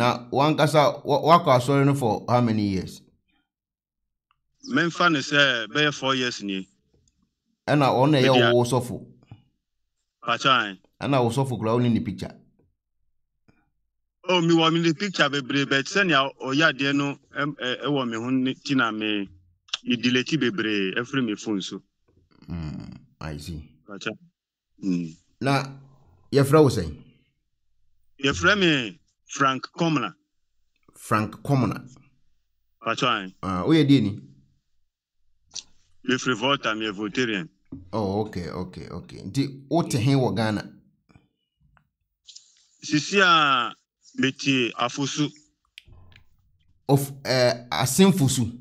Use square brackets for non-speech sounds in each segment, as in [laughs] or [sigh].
na wankasa wakɔ asɔre no for how many years memfa ne sɛ bɛyɛ four years ni ɛna ɔno ɛyɛ wo sɔfo ɛna wo sɔfo kora wo ne picture oh mewɔ me picture bebree but sɛnea ɔyɛ adeɛ no ɛwɔ me ho ti na me medileti bebree ɛfiri me phone so hmm, i see hmm. na yɛfrɛ wo sɛn yɛfrɛ Frank Komna. Frank Komna. Patwan. Ah, uh, di ni? Mefiri vote am yɛ Voltarian. Oh, okay, okay, okay. Nti wote he wɔ Ghana? Sisi a metie afosu. Of ɛɛ uh, eh, asenfosu.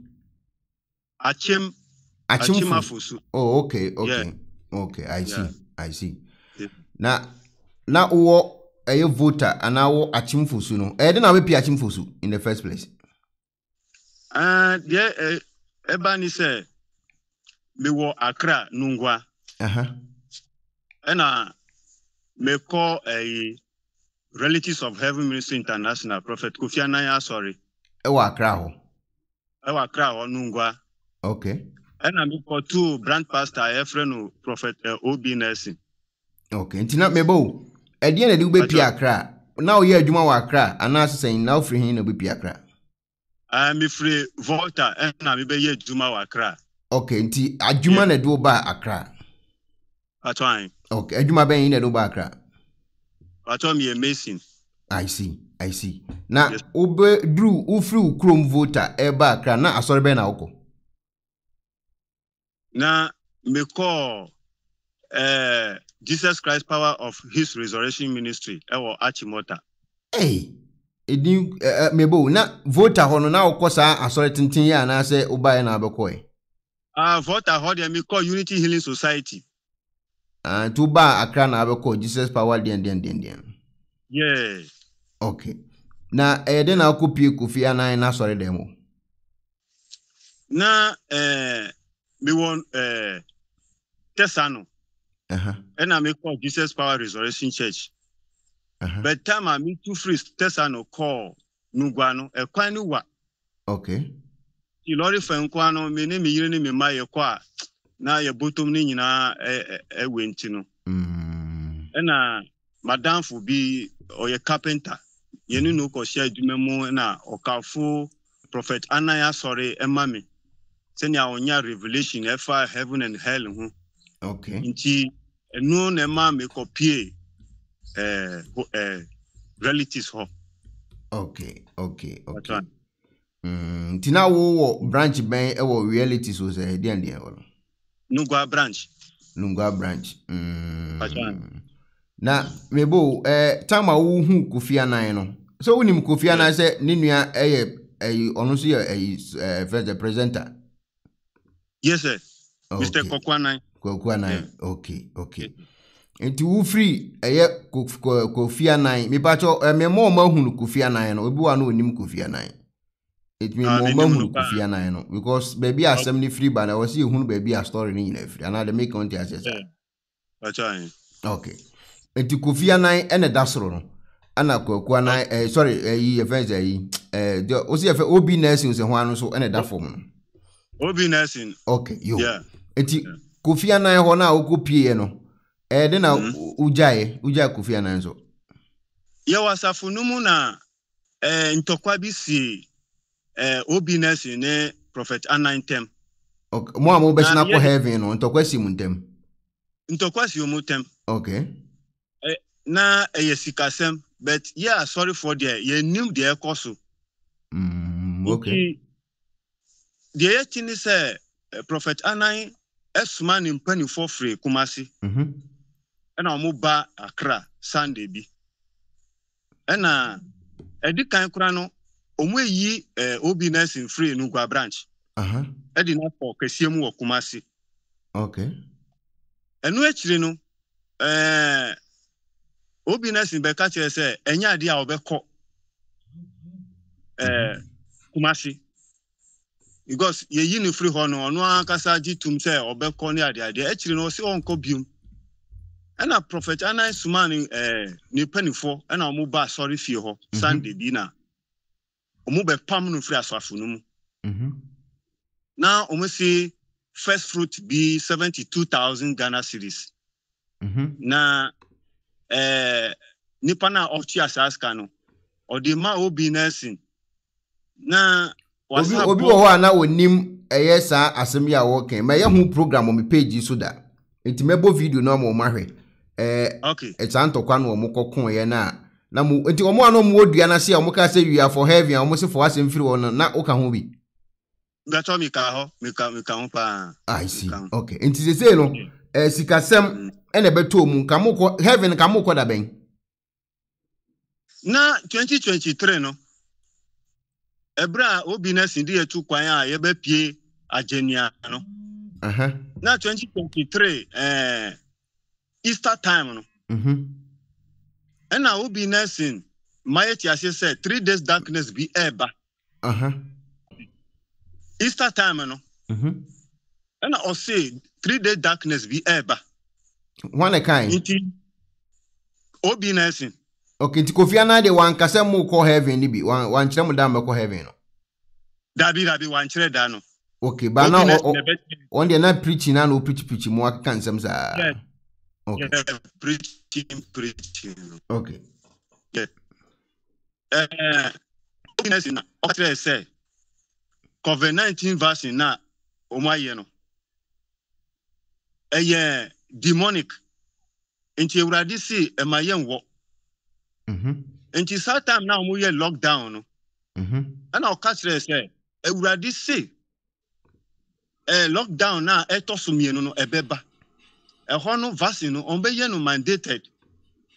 Akyem. Akyem afosu. Oh, okay, okay. Yeah. Okay, I see, yeah. I see. Yeah. Na na wɔ ɛyɛ voter anaa wɔ akyimfosu no ɛyɛ de na wɔbɛpie akyimfosu in the first place. Ah, deɛ ɛba ni sɛ mewɔ akra nungua ɛna mekɔ ɛyi relatives of heaven ministry international prophet kofi anaya asɔre. ɛwɔ akra hɔ. ɛwɔ akra hɔ nungwa. okay. ɛna mekɔ tu brand pastor a yɛfrɛ no prophet obi nelson. okay ntina mebɔ o. ɛdeɛ na de wobɛpi akra na woyɛ adwuma wɔ akra anaasɛ na wofiri hen na wobɛpi akra ah, mefiri volta ɛna mebɛyɛ adwuma wɔ akra ok nti adwuma na de woba akra ok adwuma bɛn na akra i see i see na wobɛduru wofiri wo kurom volta ɛba akra na asɔre bɛn na wokɔ na mekɔɔ uh, Jesus Christ power of his resurrection ministry ɛwɔ eh, Achimota. Ee, edin ɛ eh, mebo na vota hɔ no na ɔkɔ saa asɔre tenten yi anaasɛ ɔba yɛ n'abɛkɔ yɛ. Ah, vota hɔ deɛ mi kɔ Unity Healing Society. Ah, nti ɔba Accra na Jesus power deɛn deɛn deɛn deɛn. Yeah. Okay. Na ɛyɛ dɛ na akɔ pie kofi anan n'asɔre dɛm o. Na ɛɛ mi wɔ ɛɛ ɛna mekɔɔ jesus power resurrection church but time a firi tesano kɔɔ nugua no ɛkwan wa no a na yɛbotom nyinaa ɛwɛ nti no mm. ɛna madamfo bi ɔyɛ mm. no adwuma mu na ɔkafo anan asɔre ɛma sɛnea ɔnya ɛfa heaven and hell ho nti ɛno na ɛma mekɔpie ɛɛ eh, ɛɛ eh, relatives hɔ. okay okay okay mm, nti na wowɔ branch bɛn ɛwɔ realities wɔ sɛ ɛdeɛ deɛ ɛwɔ branch. nugua branch. Mm. na mebo ɛɛ eh, time a wohu kofi anan no sɛ wonim kofi anan sɛ ne nua ɛyɛ ɛyi ɔno nso yɛ ɛyi ɛɛ fɛsɛ presenter. yes sir okay. mr kɔkɔ anan. kwaku anan okay okay nti wofiri ɛyɛ kofi anan mipatsɔ ɛmɛ mɔ ɔmo ehunu eh, kofi anan no ebi wa no onim kofi anan etumi mɔ ɔmo ehunu kofi anan no because beebi asɛm ne firi ba na wɔsi ehunu beebi a story ne nyina firi anaa de ti ase sa okay nti kofi anan ɛna soro no ɛna kwaku anan eh, sorry ɛyi deɛ osi obi Kofi Annan hɔ na a wokɔpieɛ no ɛde na wogyaeɛ mhm. wogya Kofi Annan nso yɛwɔ asafo no mu na ntɔkwa bi si obi nelson ne prophet Annan ntam mo a mobɛhyena kɔ heaven no ntɔkwa si mu ntam ntɔkwa si mu ntam okay na ɛyɛ sikasɛm but yɛ asɔrefoɔ deɛ yɛnim deɛ ɛkɔ so mm, okay deɛ yɛkyi ne sɛ prophet Annan ɛsoma ne mpanimfoɔ firi kumase mhm. ɛna wɔn ba akra sande bi ɛna ɛdi kan kora no wɔn ayi ɛɛ eh, obi nursing firi nugua branch ɛdi n'afɔ kɛseɛ mu wɔ kumase ɛnu ekyiri no ɛɛ eh, obi nursing bɛka kyerɛ sɛ ɛnyɛ adeɛ a ɔbɛkɔ ɛɛ eh, mhm. kumase. because yɛyi ne firi hɔ no ɔno ankasa gye tom sɛ ɔbɛkɔ ne adeadeɛ akyiri no ɔsɛ ɔnkɔ biom ɛna prɔfɛt anan soma ne ɛɛ eh, ne mpanimfoɔ ɛna wɔn ba asɔre fie hɔ mhm. sunday bi na wɔn bɛpam no firi asɔafo no mu mhm. na wɔn si first fruit bi seventy two thousand ghana series mhm. na ɛɛ eh, nipa na ɔtua saa sika no ɔde ma obi nursing na. obi wɔ hɔ a na onim ɛyɛ saa asɛm yi a wɔka ma ɛyɛ ho program wɔ me page so da nti mɛbɔ video na ɔmo ɔmo ahwɛ ɛɛ ɛsan ntɔkwa no ɔmo kɔ yɛ na na mo nti ɔmo ano ɔmo wɔ dua na se a ɔmo ka sɛ wia for heaven a ɔmo se for asɛm firi wɔn na ɔka ho bi. gbɛtɔ mi ka hɔ mi ka mi ka ho paa. Ah, i see ok nti sese no ɛɛ sikasɛm mm. ɛna ɛbɛtɔ mu kamo kɔ heaven kamo kɔ da bɛn. na twenty twenty three no. ɛberɛ a obi no asi de yɛtu kwan a yɛbɛpie agyannua no na 2023 eh, easter time no mm-hmm. ɛna obi no asin ma yɛte aseɛ sɛ three days darkness bi ɛɛba easter time no mm-hmm. ɛna ɔse three days darkness bi ɛɛba nti obi no asin okay nti kofi de wankasa mu kɔ heaven ni bi wankyerɛ mu da mɛkɔ heaven no dabi dabi wankyerɛ da no okay ba na wɔn deɛ na preaching na na o preach preach mu akeka nsɛm saa okay yeah, preaching preaching okay yeah. Eh, uh, oginesi na ɔkyerɛ sɛ covid nineteen vaccine na wɔn ayɛ no ɛyɛ demonic nti awurade si ɛma yɛn wɔ. Mm-hmm. nti saa time na wɔn yɛ lockdown no ɛna ɔka kyerɛ sɛ awurade se ɛɛ lockdown na ɛtɔ eh, so mmienu no ɛbɛba ɛhɔ no vaccine no wɔn bɛyɛ no mandated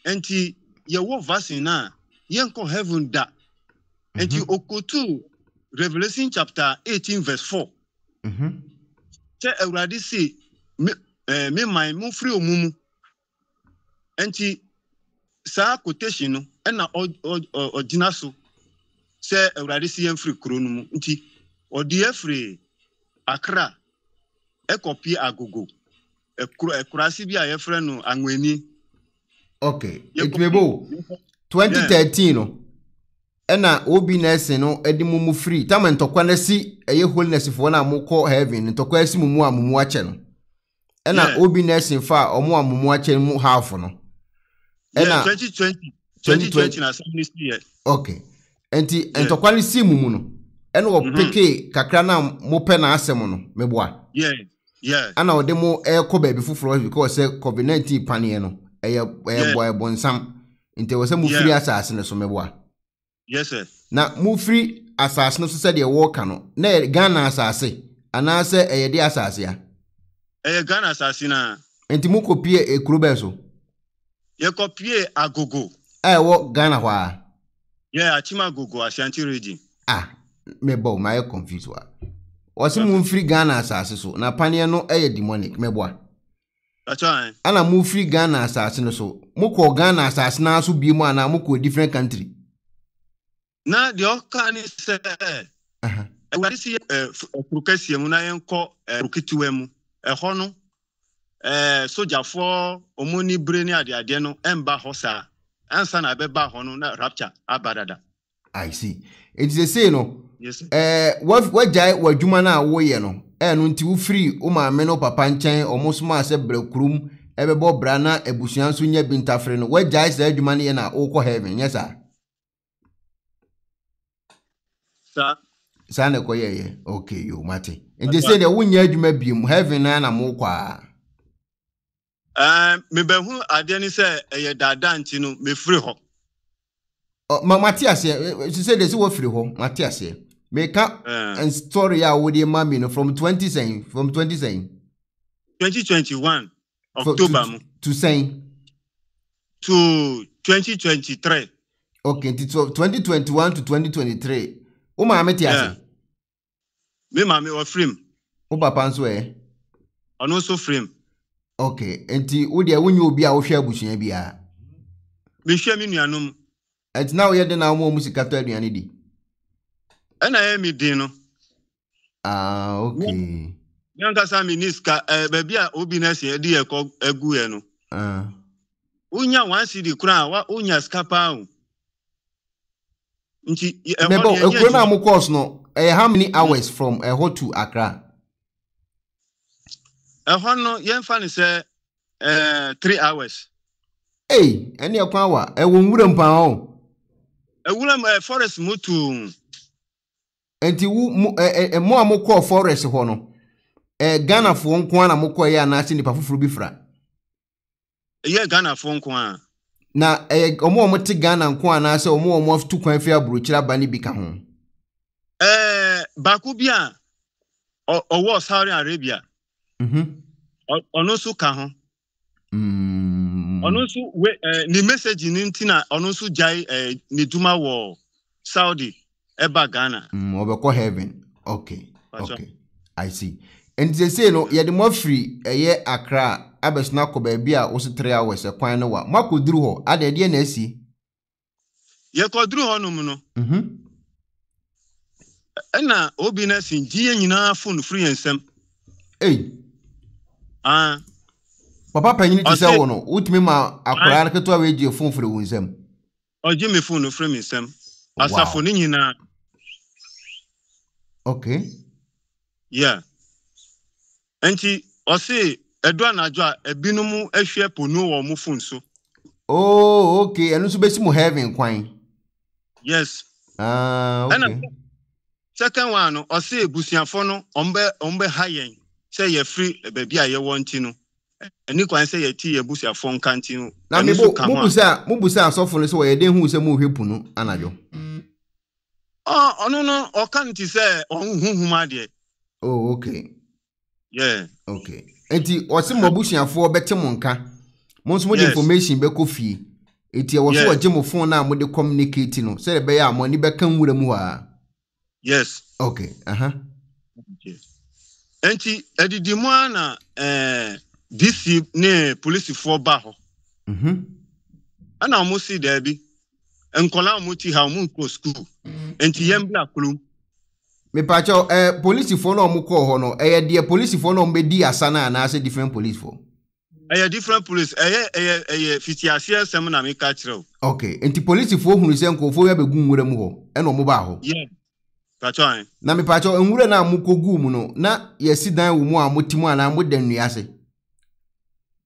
nti yɛwɔ vaccine na yɛnkɔ heaven da nti mm-hmm. okotu revolution chapter eighteen verse four sɛ mm-hmm. awurade se ɛɛ eh, mi man mo firi omu mu nti. saa quotation no ɛna ɔgyina so sɛ awurade si yɛn firi kuro no mu nti ɔde afiri akra ɛkɔpie agogo ɛkurase bi a yɛfrɛ no anwani. ok etumebo twenty thirteen no ɛna obi nɛɛse no ɛde mu mu firi tama ntɔkwa n'asi ɛyɛ holiness foɔ na mo kɔ heaven ntɔkwa asi mu mu a mo mu akyɛ no ɛna obi nɛɛse fa ɔmo a mo mu akyɛ no mu half no. ɛna 2020 2020 na asɛm no ok nti ntɔkwa no si mu mu no ɛna wɔpeke mhm. kakra na mopɛ na asɛm no meboa ana wɔde mo ɛkɔ e baabi foforɔ because sɛ covid 19 paneɛ no ɛyɛ ɛyɛ bɔ nsam nti wɔ sɛ firi asase no so meboa na mofiri asase no so sɛdeɛ wɔreka no na ɛyɛ e ghana asase anaasɛ ɛyɛ de asase a ɛyɛ ghana asase no nti mokɔpie ekuro bɛɛ so yɛkɔpie agogo ɛ ewe ghana hɔ a yɛ agogo ashanti region ah mebɔ ma yɛ confuse wa wɔsi mu nfiri ghana asase so na paneɛ no yɛ demonic a ana mo firi ghana asase no so mokɔ ghana asase no so bie mu anaa mokɔ different country na deɛ ɔka ne sɛ si eh, eh, kɛseɛ mu na yɛnkɔ ɛfuru eh, ketewa mu ɛhɔ no Eh, sojafoɔ ɔmo ni bere ne adeadeɛ no ɛmba hɔ saa ansa na abɛba hɔ no na rapture aba dada. i see eti sese no ɛɛ eh, wagyae w'adwuma no a woyɛ no ɛno nti wofiri wo maame no papa nkyɛn ɔmo soma sɛ brɛ kurom ɛbɛbɔ bra na abusua nso nyɛ bi ntafere no wagyae saa adwuma no yɛ na wokɔ heaven nyɛ saa. saa saa na ɛkɔ yɛyɛ okay yo mate nti sɛ deɛ wonyɛ adwuma biem heaven na na mo kɔ a. mebɛhu adeɛ ne sɛ ɛyɛ daadaa nti no mefiri hɔ. mate aseɛ sɛ de sɛ wɔfiri hɔ mate aseɛ meka story a wode ma mi no from 20 sɛn from 20 sɛn 2021 october mu to sɛn to 2023 okay nti 2021 to 2023 wo maame te ase me maame ɔfiri m wo papa nso ɛ ɔno nso firi ok nti wo deɛ wonyɛ obi a wohwɛ abusua biara mehwɛ me nuanom ɛnti na woyɛ de na woma mu sika tɔ aduane di ɛna ɛyɛ me din no ah ok yankasa mini sika ɛɛ baabi a obi na ɛsɛ ɛde yɛ kɔ ɛgu yɛ no ah. wonya one cd koraa wa wonya sika paa o nti ɛhɔ deɛ yɛ mɛbɔ ekuro mo course no ɛyɛ how many hours from ɛhɔ to accra. ɛhɔ no yɛmfa no sɛ ɛɛ eh, three hours. ee ɛni ɛkwan awa ɛwɔ nwura mpan o. ewura mu ɛ eh, forest mu tuu. nti wu mu eh, a mo kɔɔ forest hɔ no gana ghanafoɔ nko a na mo kɔɔ yɛ anaasɛ nipa foforɔ bi fira. ɛyɛ ghanafoɔ nko ara. na ɛyɛ ɔmo a ɔmo te ghana nko ara anaasɛ ɔmo a ɔmo tu kwan fi aburokyire aba ne bi ka ho. ɛɛ baako bi a ɔwɔ saudi arabia. ɔno mm-hmm. nso ka ho ɔno mm. nso we ne message ntị na ɔno nso gyae e, N'Eduma dwuma wɔ saudi ɛba ghana ɔbɛkɔ mm, heaven Ok, ok, i see nti sese no yɛde mo afiri akra e, akra abɛsona akɔ baabi a wosi three hours ɛkwan no wa duru akɔduru hɔ adeɛ deɛ na esi. duru hɔ nom no. Mm-hmm. na obi na esi ji ya nyinaa fon firi yɛn nsam. Ah. papa panyin ti sɛ wo no wotumi ma akwaraa ketewa wei gye fon firi wo nsam ɔgye me fon no firi me nsam asafo ne nyinaa ok yeah nti ɔse ɛdo anadwo a ebinom ahwɛ ponu wɔ mo fon so oh ok ɛno nso bɛsi mo heaven kwan yes ah ok ɛna second one no ɔse ebusuafo no ɔmbɛ ɔmbɛ ha yɛn sɛ yɛfiri eh, baabi a yɛwɔ nti no eh, ɛni kwan sɛ yɛti yɛbusuafoɔ nka nti no ɛno so ka a mubu sɛ asɔfo no sɛ wɔyɛ den hu sɛ muhwɛ po no anadwo ɔno no ɔka no sɛ adeɛ oh ok. yeah nti ɔsi mo bɛte mo nka mo nso mo information bɛkɔ fie ɛwɔ so wɔgye mo phone communicate no ɛbɛyɛ a mo ani bɛka nwura mu hɔ a yes uh -huh. nti adidi mu a na ɛɛ eh, dc ne polisifoɔ ba hɔ mm-hmm. ɛna wɔn si daabi nkɔla wɔn ti ha wɔn nkɔ sukuu nti yɛn bila kurom. mipakyɛw ɛɛ eh, polisifoɔ na wɔn kɔɔ hɔ no ɛyɛ deɛ polisifoɔ na wɔn bɛ di asa na anaasɛ different polisifoɔ. ɛyɛ different police ɛyɛ ɛyɛ ɛyɛ fitiaseɛ sɛm na mi ka kyerɛw. ok nti polisifoɔ hunu sɛ nkɔfoɔ yɛ bɛ gun nwura mu hɔ ɛna wɔn baa hɔ. yɛn. Yeah. na mepatɛ nwura na-amụkọ mokɔguu mu no na yɛasi dan a moti anaa moda nnua ase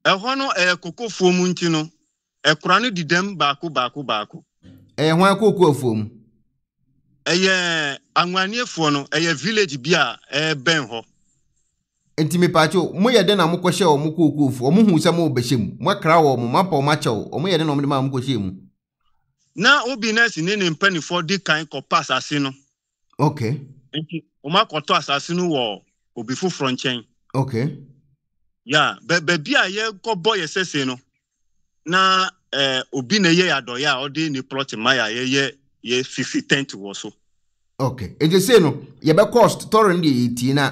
ɛhɔ no ɛyɛ kokofoɔ mu nti no ɛkora no didam baako baako baako ɛyɛ hwan kooko afuo mu ɛyɛ anwanneɛfoɔ no ɛyɛ village bi a ɛbɛn hɔ nti moyɛ na mokɔhyɛ wɔ mo ɔmohu sɛ mowɔbɛhyɛ mu moakra wɔ mo ɔmoyɛ na ɔmode ma mokɔhyɛ na ne ne mpanifoɔ di kan kɔpa asase okay. nti wɔmakɔtɔ asase no wɔ obi foforɔ nkyɛn okay. ya baabi a yɛkɔbɔ yɛ sɛsee no na eh, obi na ɛyɛ adɔyɛ a ɔde ne plɔt ma yɛ a yɛyɛ yɛ fifi tent wɔ so okay Eje sei no yɛbɛkɔ tɔre no deɛ yɛtie no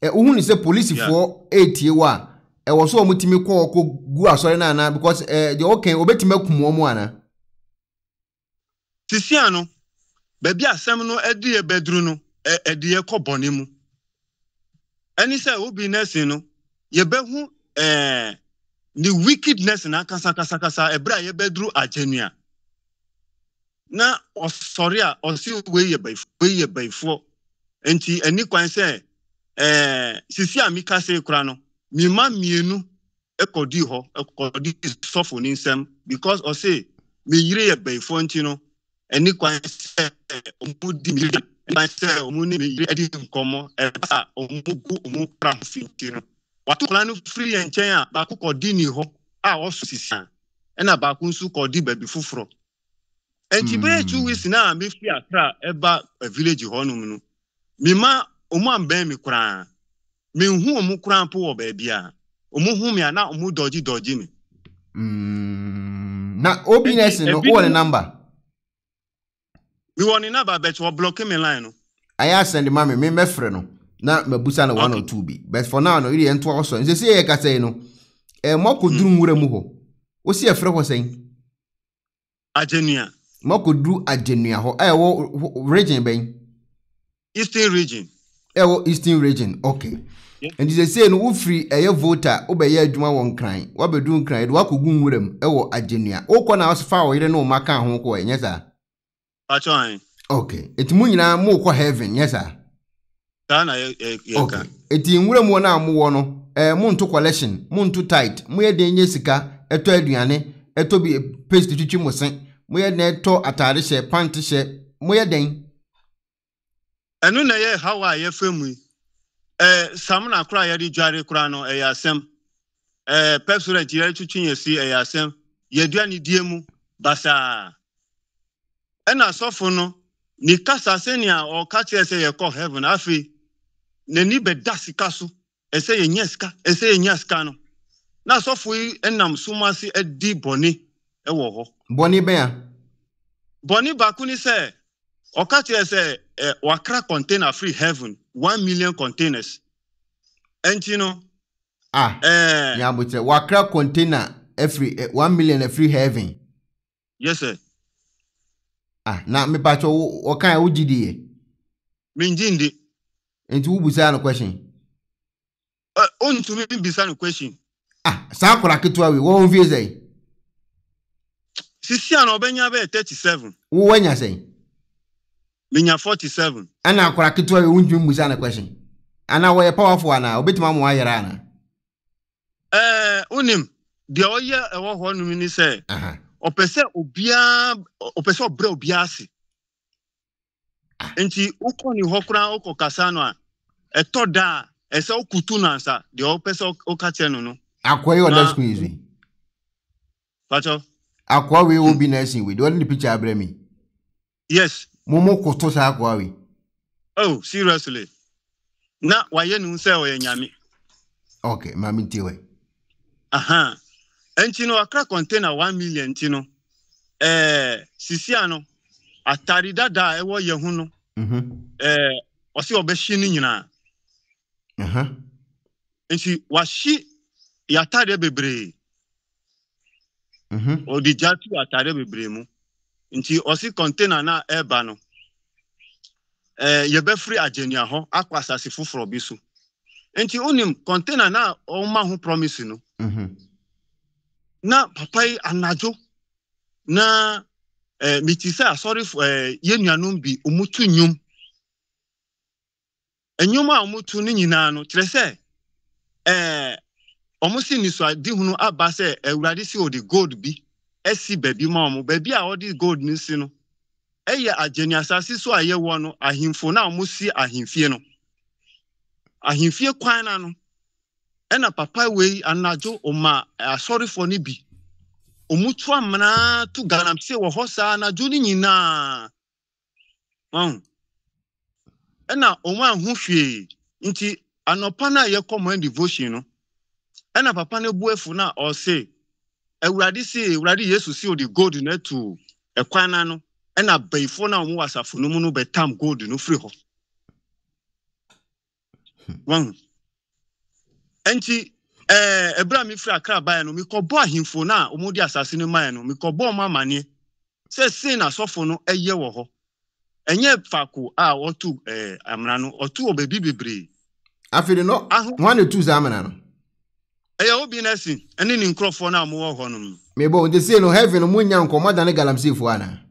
a wohu ne sɛ polisifoɔ ɛtie wɔ ɛwɔ so a wɔmutumi kɔɔ kɔ gu asɔre no anaa because deɛ wɔkɛn wɔbɛtumi akum wɔ mu anaa sisia no baabi asɛm no ɛde yɛ bɛduru no ɛde yɛ kɔ bɔne mu ɛne sɛ obi nursing no yɛbɛhu ɛɛ ne wickedness na kasakasakasa ɛberɛ a yɛbɛduru agyenua na ɔsɔre a ɔsi wei yɛ bɛyifoɔ wei yɛ bɛyifoɔ nti ɛni kwan sɛ ɛɛ sisi a mika se kora no ma mmienu ɛkɔdi hɔ ɛkɔdi sɔfo ne nsam because ɔsi me yire yɛ bɛyifoɔ nti no. ɛne kwan sɛ ɔmo di miri kwan sɛ ɔmo ne miri ɛdi nkɔmɔ ɛbasa ɔmo gu ɔmo kura ho finti no wato kwan no firi yɛn nkyɛn a baako kɔ di ne hɔ a ɔso sisi a ɛna baako nso kɔ di baabi foforɔ ɛnti hmm. bɛyɛ two weeks na mefi akra ɛba village hɔnom no mema ɔmo ambɛn mi koraa mehu ɔmo koraa po wɔ baabi a ɔmo hu mi a na ɔmo dɔgye dɔgye mi. Hmm. na obi nɛsi no o wɔ ne namba. mewɔ ne naba bɛt wɔblɔke me line no ayɛ asɛnde ma me memmɛfrɛ no na no one or two bi but for now no yɛyɛ ntoa wɔsɔ nsɛ sɛ yɛyɛ kasa yi no duru nwura mu hɔ wosi ɛfrɛ hɔ sɛn agyɛnua mɔkɔduru agyɛnua hɔ ɛwɔ region bɛn eastern region ɛwɔ eastern region ok nti sɛsei no wofiri ɛyɛ vota wobɛyɛ adwuma wɔ nkran wabɛdu nkran yɛde woakɔgu nwura mu ɛwɔ ok eti mu nyinaa mu kɔ heaven yɛ saa ghana yɛ ka eti nwura mu na amuwɔ no eh, ɛɛ mu nto collection mu nto tight mu yɛ den nye sika ɛtɔ aduane ɛtɔ bi paste twitwi mu sen mu yɛ den ɛtɔ ataade hyɛ pant hyɛ mu yɛ den. ɛnu na ɛyɛ haw a yɛfɛ mu yi ɛɛ eh, samuna kora yɛde dware kora no ɛyɛ eh, asɛm ɛɛ pepsi rɛ ti yɛde twitwi yɛ si ɛyɛ asɛm yɛdua ne die mu basaa. ɛna asɔfo no ne kasa sɛnea ɔka kyerɛ sɛ yɛkɔ heaven afei n'ani bɛda sika so ɛsɛ yɛnya sika ɛsɛ yɛnya sika no na asɔfo yi nam som ase adi bɔne wɔ hɔ bɔne bɛn a bɔne baako ne sɛ ɔka kyerɛ sɛ eh, wakra container free heaven one million containers ɛnti no ah ɛɛ eh, nyabotire wakra container ɛfiri eh, one million ɛfiri heaven yes sir. ah na mepatwa ɔkan wogye di yɛ. mengye ndi. nti wobisa no question. ɔntumi eh, bisa no question. ah saa akora ketewa wei wɔn fie sɛ. sisi a na ɔbɛnya bɛyɛ thirty seven. wo wanya sɛ. minya forty seven. ɛna akora ketewa wei wontumi bisa no question. ana wɔyɛ powerful ana obetuma mu ayɛrɛ ana. ɛɛ uh, eh, unim deɛ ɔyɛ ɛwɔ hɔ nom ni sɛ. ɔpɛ sɛ obiara ɔpɛ sɛ ɔbrɛ obiara ase ah. nti wokɔ ne hɔ koraa kasa no a ɛtɔ da a ɛsɛ wokutu no ansa deɛ ɔpɛ sɛ kyerɛ no no akwa yi ɔda school yi zi akwa wei wo bi na ɛsen wei di ɔde ne picture mi yes mo mo koto sa akwa wei oh seriously na wayɛ ne ho sɛ ok nyame okay maame aha nti no wakra container one million nti no ɛɛ eh, sisi ano atare dada a ɛwɔ yɛn ho no ɛɛ mhm. eh, ɔsi ɔbɛhyi ne nyinaa nti wahyi yatare bebree mhm. ɔde gya tu atare bebree mu nti ɔsi container na ɛɛba no ɛɛ eh, yɛbɛfiri agyania hɔ akɔ asase foforɔ bi so nti onim container na ɔma ho promise no. Mm -hmm. na papa yi anadwo na eh, meti sɛ asɔrefo eh, yɛ nuanom bi ɔmotu nnwom nnwom a ɔmotu no nyinaa no kyerɛ sɛ eh, ɔmo si nisuadihunu aba sɛ awurade si ɔde gold bi asi baabi ma ɔmo baabi a ɔde gold no si no ɛyɛ agyaniasase so a yɛwɔ no ahemfo na ɔmo si ahemfie no ahemfie kwan na no ɛna papa wei anadwo ɔma asɔrefoɔ no bi ɔmutu amena to galamsey wɔ hɔ saa anadwo no nyinaa ɔn ɛna ɔmo anho hwee nti anɔpa no a yɛkɔ mɔ devotion no ɛna papa no bu afu no a ɔse awurade se awurade yesu si ɔde gold no atu ɛkwan na no ɛna bɛyifoɔ na a ɔmo wɔ asafo no mu no bɛtam gold no firi hɔ hmm. wɔn. nti ɛɛ eh, ɛbura mi akra baeɛ no mikɔbɔ ahemfo no a wɔn eh, asase no maeɛ no na ɔmo amaneɛ sɛ sin asɔfo no ɛyɛ wɔ hɔ ɛnyɛ faako a ɔtu amena no ɔtu wɔ baabi bebree. afei no na saa obi na ɛsi ɛne ne nkurɔfoɔ no a wɔwɔ hɔ mebɔ sei no heaven mu nya nkɔmɔ galamseefoɔ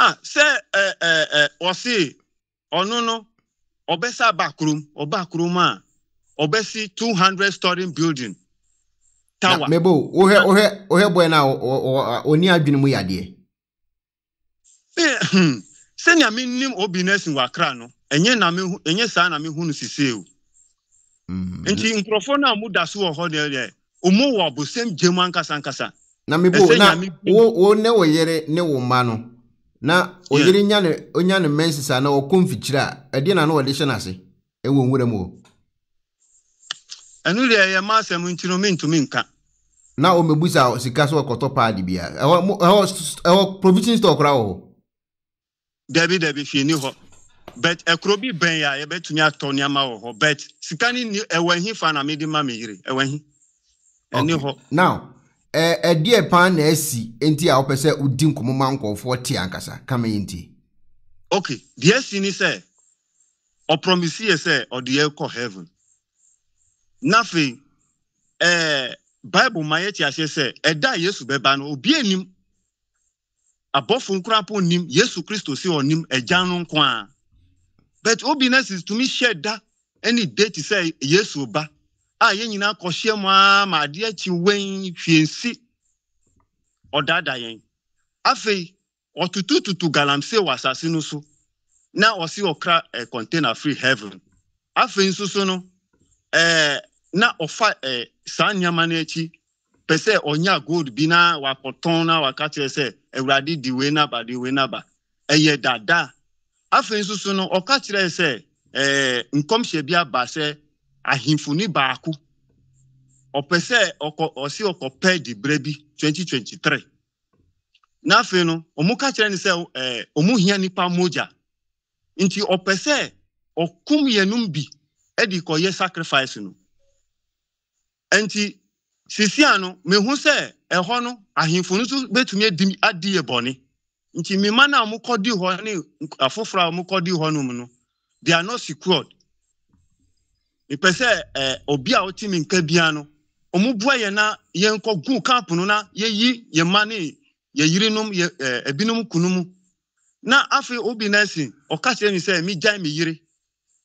a sɛ ɔno eh, no ɔbɛsa aba kurom ɔba a. obesi 200 story building tower. o eh, hmm. sɛnea obi no enye na saa na mi no sise o. Mm-hmm. nti nkurɔfoɔ naa mu so wɔ hɔ deɛ deɛ ɔmo wɔ abosɛm gye mu na o na wo ne wo mma na oyere nya ne na ɔkɔ mfikyire a ɛdeɛ na hyɛ ɛwɔ nwura ɛno deɛ ɛyɛ ma asɛm nti no mentumi nka na ɔmɛbusa sika sɛ ɔkɔtɔ paa de bia ɛwɔ provision store koraa wɔ hɔ dabi dabi fie ni hɔ but ɛkuro bi bɛn yɛ a yɛbɛtumi atɔ nneɛma wɔ hɔ but sika ne ni ɛwɔ ɛhi fa na mede ma me yere ɛwɔ ɛhi ɛni hɔ now ɛdeɛ pan na asi nti a wopɛ sɛ wodi nkɔmmɔ ma nkɔɔfoɔ te ankasa kama yɛ nti okay deɛ asi ni sɛ ɔprɔmisi yɛ sɛ ɔde kɔ heaven na afei ɛɛ bible ma yɛte aseɛ sɛ ɛda a yesu bɛba no obi anim abɔfo nkorapo nim yesu kristo si ɔnim ɛgya no nko but obi na si tumi hyɛ da ɛne date sɛ yesu ba a yɛn nyinaa kɔhyia mu aa ma adeɛ akyi wɛn hwiensi ɔdaada yɛn afei ɔtutututu galamsey wɔ asase no so na ɔsi ɔkra ɛ eh, container free heaven afei nso so no. Eh, na ọfa ɛɛ eh, saa nneɛma n'ekyi pese ọnya gold bi na wakọtọn na waka kyerɛ sɛ awurade di wei naba di wei naba ɛyɛ dada afei nso so no ɔka kyerɛ sɛ ɛɛ eh, nkɔmhyɛ bi aba sɛ ahemfo ni baako ɔpɛ sɛ ɔkɔ ɔsi ɔkɔpɛ di brɛ bi 2023. twenty three n'afei no ɔmo ka kyerɛ ne sɛ ɛɛ ɔmo hia nipa mogya nti ɔpɛ sɛ ɔkum bi. de kɔyɛ sacrifice no nti sisia no mehu sɛ ɛhɔ no ahemfo no nso bɛtumi adi adi yɛ bɔne nti mema no a mokɔdi hɔ ne afoforɔ a mokɔdi hɔ nom no they are not secured mepɛ sɛ ɛɛ obi a ɔte mi nka bia no ɔmo bua yɛn na yɛn kɔ gu camp no na yɛyi yɛ ma ne yɛn yirinom yɛ ɛɛ ebinom kunu mu na afei obi nɛɛsi ɔka kyerɛ mi sɛ mi gya mi yiri.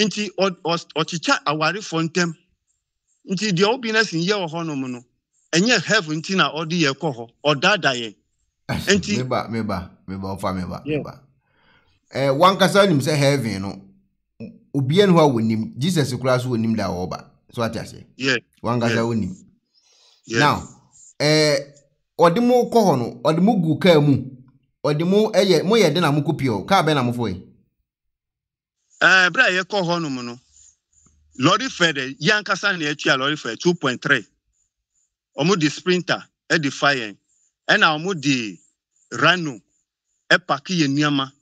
nti ɔkyekya awarefoɔ ntam nti deɛ obi na sin yɛ wɔ hɔnom no ɛnyɛ hef nti na ɔde yɛ kɔ hɔ ɔdaada yɛn nti meba meba meba ọfa meba meba ɛɛ eh, wankasa onim sị heaven no obi ni hɔ a wɔnim jesus koraa so onim da wɔba so ate ase wankasa wɔnim now ɛɛ eh, ɔde mo kɔ hɔ no ɔde mo gu kaa mu ɔde mo ɛyɛ mo yɛ de na mo kopie o kaa bɛn na mo fo yi. ɛbrɛ eh, a ihe hɔ nom no lɔri fɛ dɛ yɛ ankasa na a lɔri fɛ two point three sprinter ɛde fa yɛn ɛna wɔn de rano ɛpaki yɛn nneɛma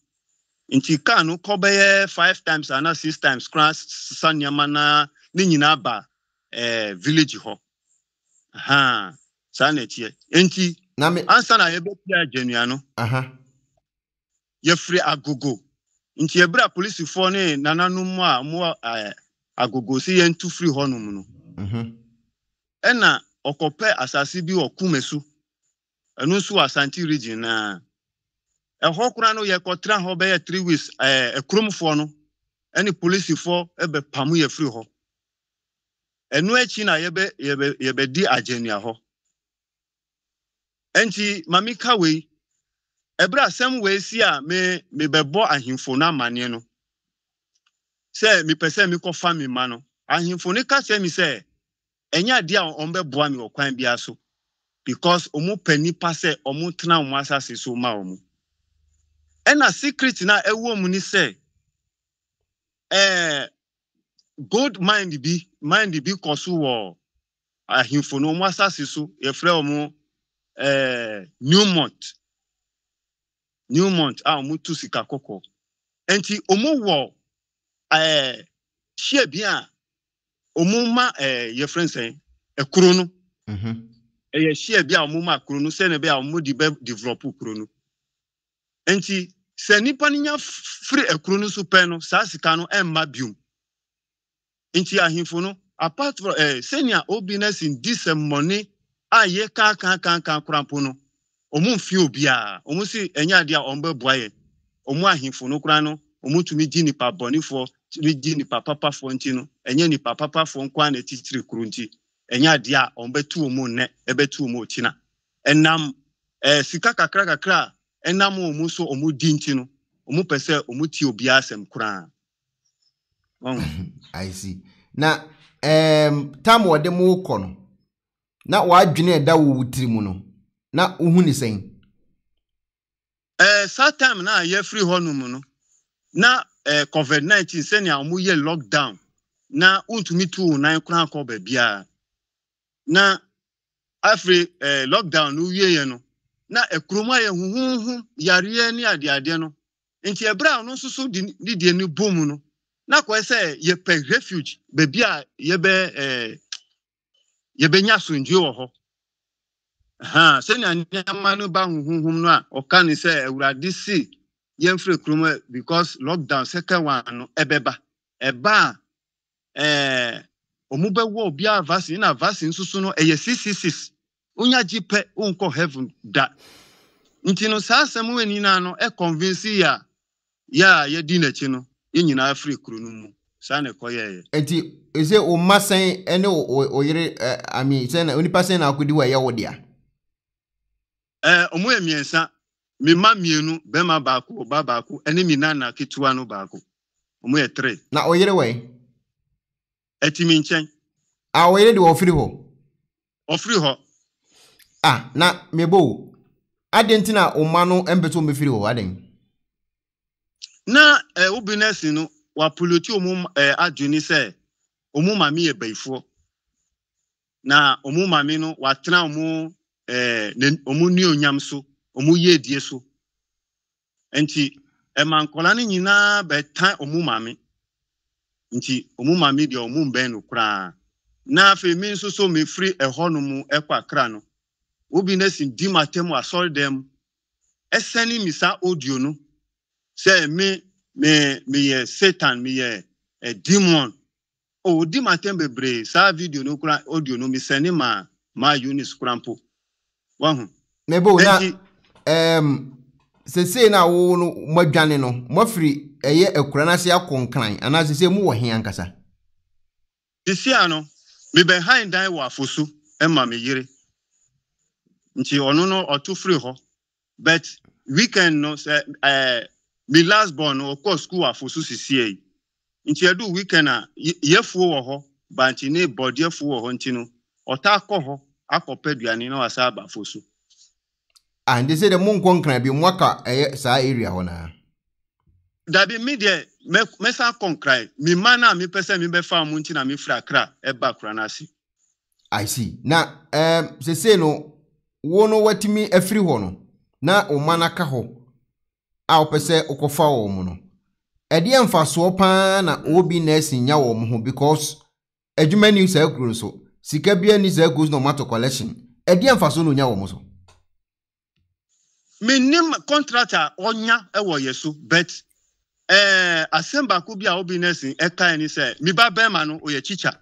nti kaa no kɔ bɛyɛ five na ne ba ɛɛ eh, village hɔ saa na ɛkyiɛ nti ansa na yɛbɛpia no agogo. nti ɛberɛ a polisifoɔ ne nananom a mo agogo si yɛn tu firi hɔnom no mhm. ɛna ɔkɔpɛ asase bi wɔ kume so ɛno nso wɔ asante region naa ɛhɔ koraa no yɛkɔtena hɔ bɛyɛ three weeks ɛɛ ɛkuromfoɔ no ɛne polisifoɔ ɛbɛpam yɛ firi hɔ ɛno akyi na yɛbɛ yɛbɛ yɛbɛ di agyɛnua hɔ ɛnti maame kawei ɛberɛ asɛm wee si a me mebɛbɔ ahemfo no amanneɛ no sɛ mepɛ sɛ mekɔfa me ma no ahemfo no ka sɛ mi sɛ ɛnyɛ adeɛ a ɔmbɛboa me wɔ kwan biara so because ɔmo pɛ nipa sɛ ɔmo tena ɔmo asase so ma ɔmo ɛna secret na ɛwɔ mu ni sɛ ɛɛ gold mine bi mine bi kɔ so wɔ ahemfo no ɔmo asase so yɛfrɛ ɔmo ɛɛ newmont newmont a tu sika kɔkɔɔ nti wɔn wɔ ɛɛ eh, hyia bi a wɔn ma ɛɛ yɛfrɛ nsɛn ɛkuro no ɛyɛ mm-hmm. eh, hyia bi a wɔn ma kuro no sɛnɛ bi a wɔn de bɛ develop kuro no nti sɛ nipa no nya firi ɛkuro no so pɛn no saa sika no ɛmma biom nti ahemfo no apart from ɛɛ eh, sɛnea obi nursing di sɛ mmɔni a yɛ kankankankan korampo no ɔmo mfi obiara ɔmo si ɛnyɛ adeɛ a ɔmo bɛboa yɛ ɔmo ahemfo no koraa no ɔmo tumi gyi nipa bɔnifoɔ tumi gyi nipa papafoɔ nti no ɛnyɛ nipa papafoɔ nko ara na etitiri kuro nti ɛnyɛ adeɛ a ɔmo bɛtu ɔmo nnɛ ɛbɛtu ɔmo ɔkyina ɛnam ɛɛ eh, sika kakra kakra a ɛnam ɔmo so ɔmo di nti no ɔmo pɛ sɛ ɔmo ti obiara asɛm koraa. [laughs] i see na ɛɛm um, tam wɔde mo kɔ no na wɔadwene ɛda wɔ wutiri mu no. na wohu ne sɛn saa time na a yɛafiri no na covid-19 sɛnea na wontumi tu wo nan koraa kɔ na afei lockdown no wieɛ no na akurom a huhuhu yareɛ ne adeadeɛ no nti ɔno nso so di ne deɛ no na sɛ yɛpɛ refuge baabi a yɛbɛ yɛbɛnya ha sɛnea nneɛma no ba huhumhum no a ɔka ne sɛ awurade si yɛmfiri kurom because lockdown second one no ɛbɛba ɛba a ɛɛ bɛwɔ obiara vaccine na vaccine nso no ɛyɛ onyagye pɛ onkɔ heaven da nti no saa asɛm wɔ nyinaa no ɛconvince yɛ a yɛ a yɛdi n'akyi no nyinaa firi kuro no mu saa na ɛkɔ eti ese o ma sɛn ɛne o o yere ɛ ami sɛn na onipa sɛn na akodi wɔ ɛyɛ ɔmo yɛ mmiɛnsa me mma mmienu bɛrima baako ɔba baako ɛne me nana ketewa no baako ɔmo yɛ na ɔyere wɛ. ɛti nkyɛn. a ɔyere de ɔfiri hɔ. ɔfiri hɔ. a na mebo adeɛ nti na ɔma no mpɛtɛ ɔmo firi hɔ na obi nɛɛsi no wapoloti ɔmo ɛ sɛ ɔmo na ɔmo no watena ɔmo. ɔmu eh, ne onyam so ɔmu yɛ die so nti ɛma nkɔla no nyinaa bɛta ɔmu maame nti ɔmu maame deɛ ɔmu mbɛn no koraa na afei mi nso so mefiri ɛhɔ no mu ɛkɔ akra no obi na si di ma tɛm asɔre dɛm ɛsɛne mi saa audio no sɛ me me meyɛ satan meyɛ ɛdemon o di ma tɛm bebree saa video no kora no ma ma unis koraa mpo mebo na um, sesei na wo no moadwane no moafiri ɛyɛ akura no ase akɔ nkran anaa sesei mu wɔ he ankasa sesia no mebɛhan dan wɔ afosu ma me yiri nti ɔno no ɔto firi hɔ but weekend no sɛ ɛɛ me last born no ɔkɔ school afosu sesia yi nti ɛdu weekend a yɛfuo wɔ hɔ banti ne bɔdeɛfuo wɔ hɔ nti no ɔtaa kɔ hɔ akɔpɛ duane na wasa aba fo so. ande sɛ deɛ monkɔ nkran bi moaka ɛyɛ saa area hɔ naa. dabi mi deɛ mɛsa akɔ nkran mi ma na mi pɛ sɛ mi bɛ fa mu nti na mi fira kra ɛba kura i see na ɛɛm um, sese no wo no watumi afiri hɔ no na wo ma n'aka hɔ a wopɛ sɛ wokɔfa wɔn mu no ɛdeɛ mfasoɔ paa na obi na ɛsi nya wɔn ho because adwuma ni saa kuro nso. sika bi ani sɛ goes na ɔmo ato collection ɛdeɛ nfaso onya wɔn so. menim contract a ɔnya ɛwɔ yɛ so bet ɛɛ asɛm baako bi a obi nɛɛsi ɛka yɛ ni sɛ mi ba bɛrima no oyɛ teacher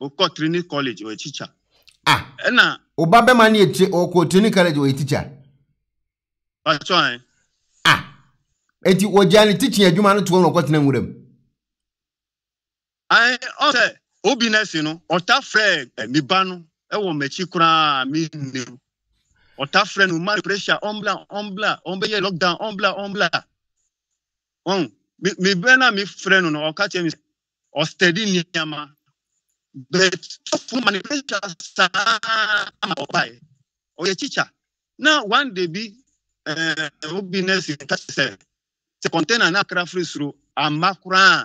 okɔ trinity college oyɛ chicha. ah ɛna. o ba bɛrima ni yɛ ti ɔkɔ trinity college oyɛ teacher. ɔtɔ yɛn. ah eti wɔgya ni teaching adwuma no to wɔn na ɔkɔ tena nwura mu. ayi ɔsɛ obi na si no ɔta frɛ ɛmi eh, ba no ɛwɔ mɛkyi koraa mi nim ɔta frɛ no mari pressure ɔmbla ɔmbla ɔmbɛyɛ lockdown ɔmbla ɔmbla ɔn mi mi bɛ na mi frɛ no no ɔka kyerɛ mi ɔstɛdi nneɛma bɛt tɔfo mari pressure saa ama ɔba yɛ ɔyɛ teacher na one day bi ɛɛ obi na si ka sɛ sɛ container na akra firi soro ama koraa.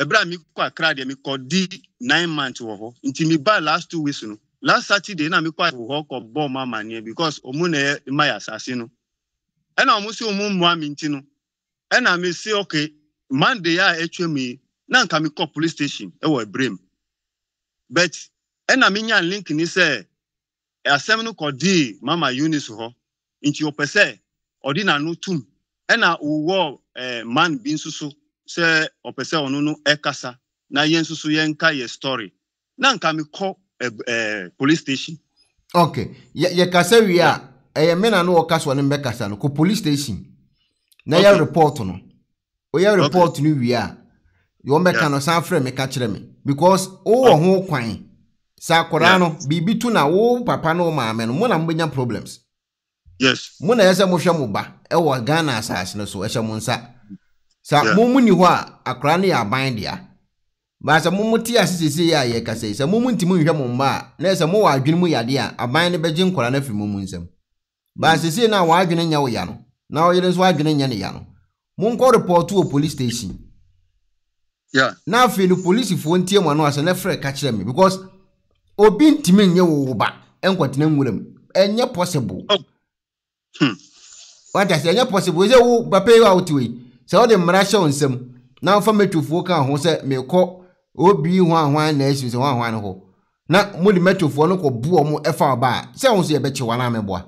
ɛberɛ a mekɔ akra deɛ di nine month wɔ hɔ nti mebaa last two weeks no last saturday na mekɔ awo hɔ kɔbɔ ɔmo amanneɛ because ɔmo na ɛyɛ e, mma yɛ asase no ɛna ɔmo so ɔmo mmoa mi nti no ɛna mesi okay monday a ɛtwa mu yi na nka mekɔ police station ɛwɔ e ebrem but ɛna menya link ni sɛ asɛm no kɔdii mama eunice hɔ nti ɔpɛ sɛ ɔde n'ano tum ɛna owó ɛɛ eh, man bi nso so. sɛ ɔpɛ sɛ ɔno no ɛkasa na yɛn nso so yɛnka yɛ story na nka mi kɔ ɛɛ police station. ok yɛ kasa wie a ɛyɛ mena no wɔka so ɔne mbɛkasa no kɔ police station na yɛ report no oyɛ report no wie a yɛn bɛka no san frɛ mi ka kyerɛ mi because wowɔ ho kwan saa akwadaa no biribi tu na wo papa no wo maame no mo na mo bɛnya problems. yes mo na yɛ sɛ mo hwɛ mo ba ɛwɔ ghana asase no so ɛhyɛ mo nsa. sa momu ni hɔ a akora na ya aban dea baa sɛ momu te ase ya a yɛkasa yi sɛ momu ntimi nhwɛ mo mma a na sɛ mowɔ adwene mu yade a aban no bɛgye nkora no afiri momu nsam baa sesei no a wɔadwene nyɛ wo ya no na ɔyere nso adwene nyɛ ne ya no monkɔ report wɔ police station na afei no polisifoɔ ntie mu ano asɛ na frɛ ka kyerɛ me because obi ntumi nyɛ wo wo ba nkɔtena nwura mu ɛnyɛ possible oh. hmm. wata sɛ ɛnyɛ possible sɛ wo papa yi a wote wei sɛ wode mmara hyɛ wo nsam na mfa mɛtwofoɔ ka ho sɛ mekɔ obi ho ahoan na asi sɛ ho ahoan hɔ na mode mɛtwofoɔ no kɔboɔ mo ɛfa ɔba a sɛ wo so yɛbɛkye wo anaa mɛboa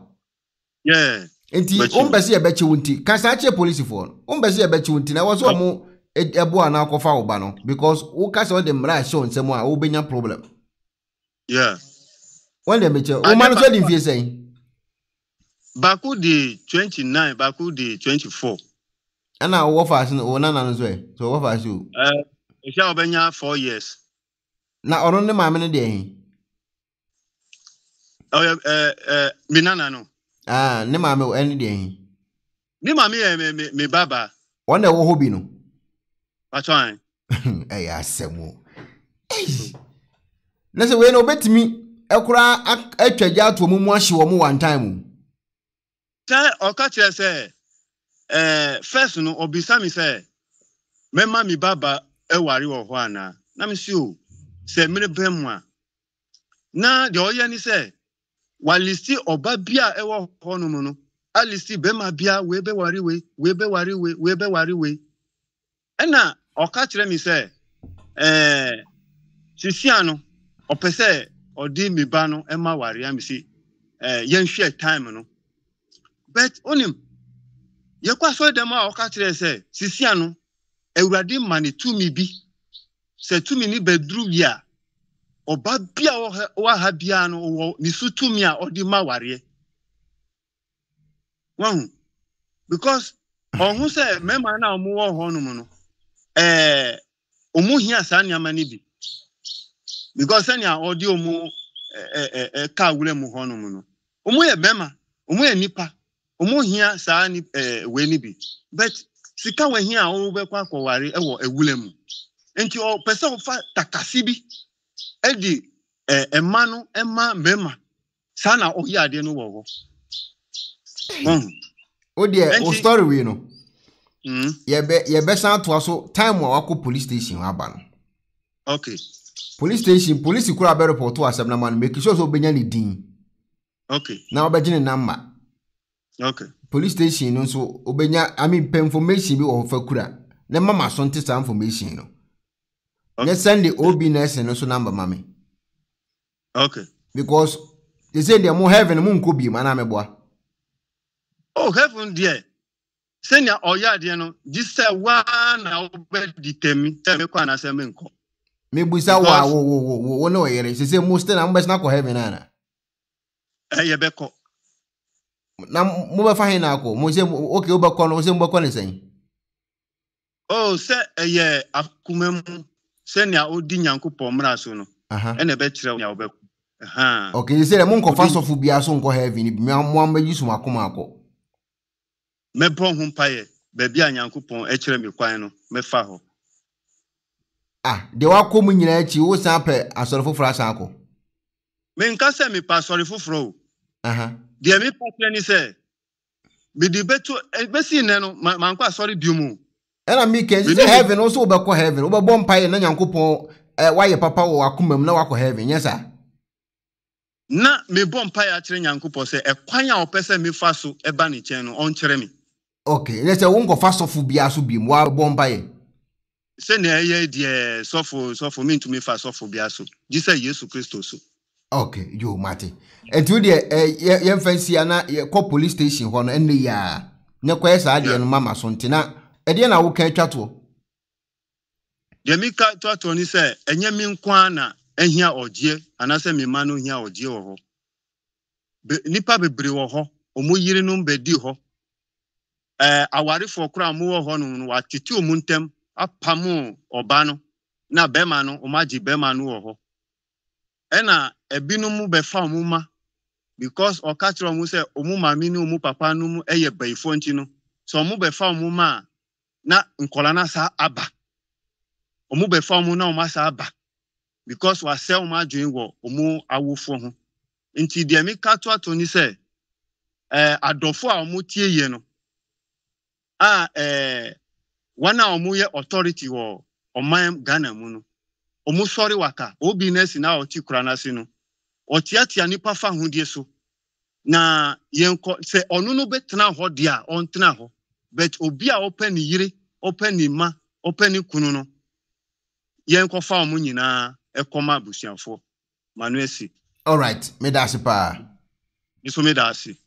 nti wompɛ sɛ yɛbɛkye wo nti ka saa kyerɛ polisifoɔ no wompɛ sɛ yɛbɛkye wo nti na ɛwɔ sɛ ɔmo ɛboa na akɔfa wo ba no because woka sɛ wode mmara hyɛ wo nsam a wobɛnya problem wɔn deɛ mekyɛ woma no sɛ de mfie sɛn baako de 29 baako de 24 ɛna wɔwɔ faase no wɔn nana no so yɛ so wɔwɔ faase o. ɛɛ ehyia ɔbɛnya four years. na ɔno ne maame no deɛ yi. ɔyɛ ɛɛ ɛɛ mi nana no. aa ah, ne maame ɛne deɛ yi. ne maame yɛ mi mi mi baba. wɔn na ɛwɔ hɔ bi no. [laughs] ɛyɛ asɛm o sɛ wei na obetumi ɛkora atwa gya ato mu wɔn sɛ ɔka kyerɛ sɛ. Eh, first no ɔbisa mi sɛ mɛma mi baba ɛware e wɔ hɔ anaa na mi si o sɛ mmiri bɛn mu a na ni sɛ walisti ɔba bi a ɛwɔ no alisti bɛma bia wee bɛ wee wee bɛ wee wee bɛ ware wee mi eh, mi ba no e mi si eh, time no yekwaso asɔredan a ɔka kyerɛ sɛ sisia no awurade ma ne tumi bi sɛ tumi ne bi a ɔba bi a ɔwɔ ha biara no ɔwɔ ne so tumi a ɔde ma awareɛ wɔn because ɔho sɛ mmarima no a no ɛɛ hia saa nneɛma no bi because sɛnea ɔde ɛɛ ɛɛ kaa wura mu no mmarima yɛ nipa. ɔmo saa ni ɛɛ eh, bet but sika a ɔbɛkɔ akɔware ɛwɔ ewula mu nti takasị bi edi ɛɛ ma saa na ohi adị no wɔ o o story wei no mm. yɛbɛsan atoa so time a wakɔ police station aba no. polisi asɛm ma no sɛ na namba. okay. police station no nso obenya i mean pɛ information bi wɔ hɔ fa kura na mama so nte saa information no okay. yɛ sɛnde ob nurse no so namba ma me okay. because they say deɛ mo heaven mo nkɔ biem anaa meboa oh heaven deɛ sɛnea ɔyɛ adeɛ no gye sɛ waa na wobɛdi tami sɛ mekɔ anaasɛ menkɔ mebusa wo a wo wo wo wo ne ɔyere sɛ sɛ mo sɛ na mobɛsena kɔ heaven ana ɛyɛ eh, bɛkɔ na mo bẹ fahin na ko mo se o kì í bẹ kọ́nu o se mo bẹ kọ́nu sẹ́yìn. o oh, sẹ ẹ yẹ akumemu sẹniya o di nyanko pọ mura so no ẹna bẹ kyerẹ o bẹ kọ. ok sẹ dẹ mo nkọ fa sọfo bi aso nkọ hẹvi ni e mi mo an bẹ yi sùn akoma akọ. mẹbọ ho mpa yẹ bẹẹbi a nyanko pọ ẹkyerẹ mi kwan no mẹfa hɔ. deɛ wakɔ mu nyinaa pɛ asɔre foforɔ asan akɔ. mi nka sɛ mi pa asɔre foforɔ o. deɛ mi pàṣẹ ni sɛ mìdí bẹtu eh, bẹsi nẹ no màá nkọ asọri bi mu. ɛna mi kɛ sɛ heaven nso bɛ kɔ heaven o bɛ bɔ mpa yɛ na nyanko pɔn eh, papa wɔ akoma mu na wakɔ heaven nyɛ sa. na mi bɔ mpa yɛ akyerɛ nyanko pɔn sɛ ɛkwan a ɔpɛ sɛ mi fa so ɛba ne nkyɛn no ɔnkyerɛ mi. ok ɛyɛ sɛ wo nkɔfa sɔfo bia so bi mu wa bɔ sɛnea ɛyɛ deɛ sɔfo sɔfo mi ntumi fa sɔfo bia so gyi sɛ yesu kristo so. ok yo mate nti wo deɛ yɛmfa ya na yɛkɔ police station hụ no ɛnɛ yi a ne kɔyɛ saa deɛ no mama so nti na ɛdeɛ eh, na woka atwa toɔ deɛ meka toa toɔ ne sɛ eh, ɛnyɛ me nko a na ɛhia eh, ɔgyeɛ anaasɛ me mma no hia ɔgyeɛ wɔ hɔ Be, nipa bebree wɔ hɔ yiri yerenom bɛdi hɔ ɛɛ eh, awarefoɔ koro a mowɔ hɔ no watete ɔmo ntɛm apamo ɔbaa no na bɛrima no ɔmo agye bɛrima no wɔ hɔ ɛna ebinom bɛfa ɔmo ma because ɔka kyerɛ ɔmo sɛ ɔmo maame ne ɔmo papa no mu yɛ bɛyifoɔ nti no sɛ ɔmo bɛfa ɔmo a na nkɔla na asa aba ɔmo bɛfa ɔmo na ɔmo asa aba because wasɛ ɔmo adwene wɔ ɔmo awofoɔ ho nti deɛ meka to ato ne sɛ ɛɛ eh, adɔfo a ɔmo tie yie no a ɛɛ eh, wɔn a ɔmo yɛ authority wɔ ɔman ghana mu no ɔmosɔre waka obi nɛsi na ɔte kura n'ase no ɔteatea nipa fa ahodeɛ so na yɛnkɔ se ɔno no bɛtena hɔ deɛ a ɔntena hɔ but obi a ɔpɛ ne yere ɔpɛ ne ma ɔpɛ ne kunu no yɛnkɔfa ɔmo nyinaa ɛkɔma abusuafoɔ manu esi. all right meda ase paa. nso meda ase.